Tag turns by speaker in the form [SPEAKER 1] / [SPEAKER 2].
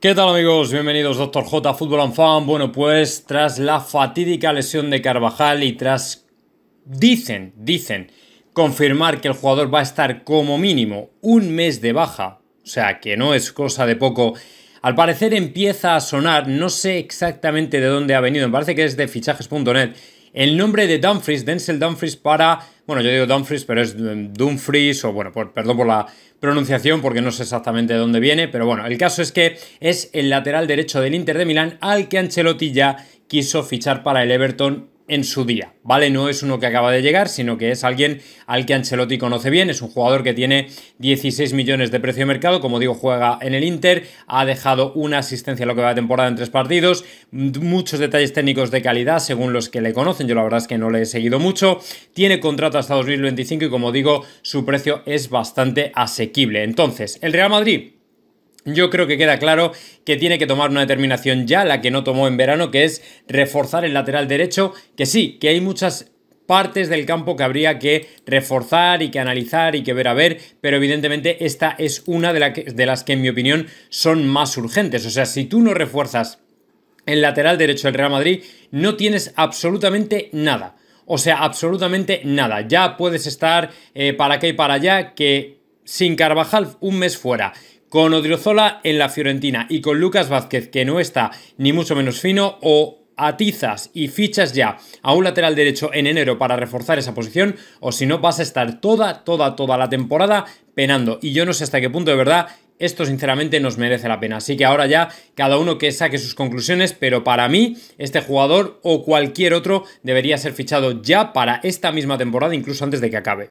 [SPEAKER 1] ¿Qué tal amigos? Bienvenidos Doctor J Fútbol and Fan. Bueno, pues tras la fatídica lesión de Carvajal y tras dicen, dicen confirmar que el jugador va a estar como mínimo un mes de baja, o sea, que no es cosa de poco. Al parecer empieza a sonar, no sé exactamente de dónde ha venido, me parece que es de fichajes.net el nombre de Dumfries, Denzel Dumfries, para. Bueno, yo digo Dumfries, pero es mm, Dumfries, o bueno, perdón por la pronunciación, porque no sé exactamente de dónde viene, pero bueno, el caso es que es el lateral derecho del Inter de Milán al que Ancelotti ya quiso fichar para el Everton en su día, ¿vale? No es uno que acaba de llegar, sino que es alguien al que Ancelotti conoce bien, es un jugador que tiene 16 millones de precio de mercado, como digo, juega en el Inter, ha dejado una asistencia a lo que va de temporada en tres partidos, muchos detalles técnicos de calidad según los que le conocen, yo la verdad es que no le he seguido mucho, tiene contrato hasta 2025 y como digo, su precio es bastante asequible. Entonces, el Real Madrid yo creo que queda claro que tiene que tomar una determinación ya, la que no tomó en verano, que es reforzar el lateral derecho, que sí, que hay muchas partes del campo que habría que reforzar y que analizar y que ver a ver, pero evidentemente esta es una de, las que en mi opinión son más urgentes. O sea, si tú no refuerzas el lateral derecho del Real Madrid, no tienes absolutamente nada. O sea, absolutamente nada. Ya puedes estar eh, para acá y para allá, que sin Carvajal un mes fuera, con Odriozola en la Fiorentina y con Lucas Vázquez, que no está ni mucho menos fino, o atizas y fichas ya a un lateral derecho en enero para reforzar esa posición, o si no vas a estar toda, toda, toda la temporada penando. Y yo no sé hasta qué punto de verdad esto sinceramente nos merece la pena. Así que ahora ya cada uno que saque sus conclusiones, pero para mí este jugador o cualquier otro debería ser fichado ya para esta misma temporada, incluso antes de que acabe.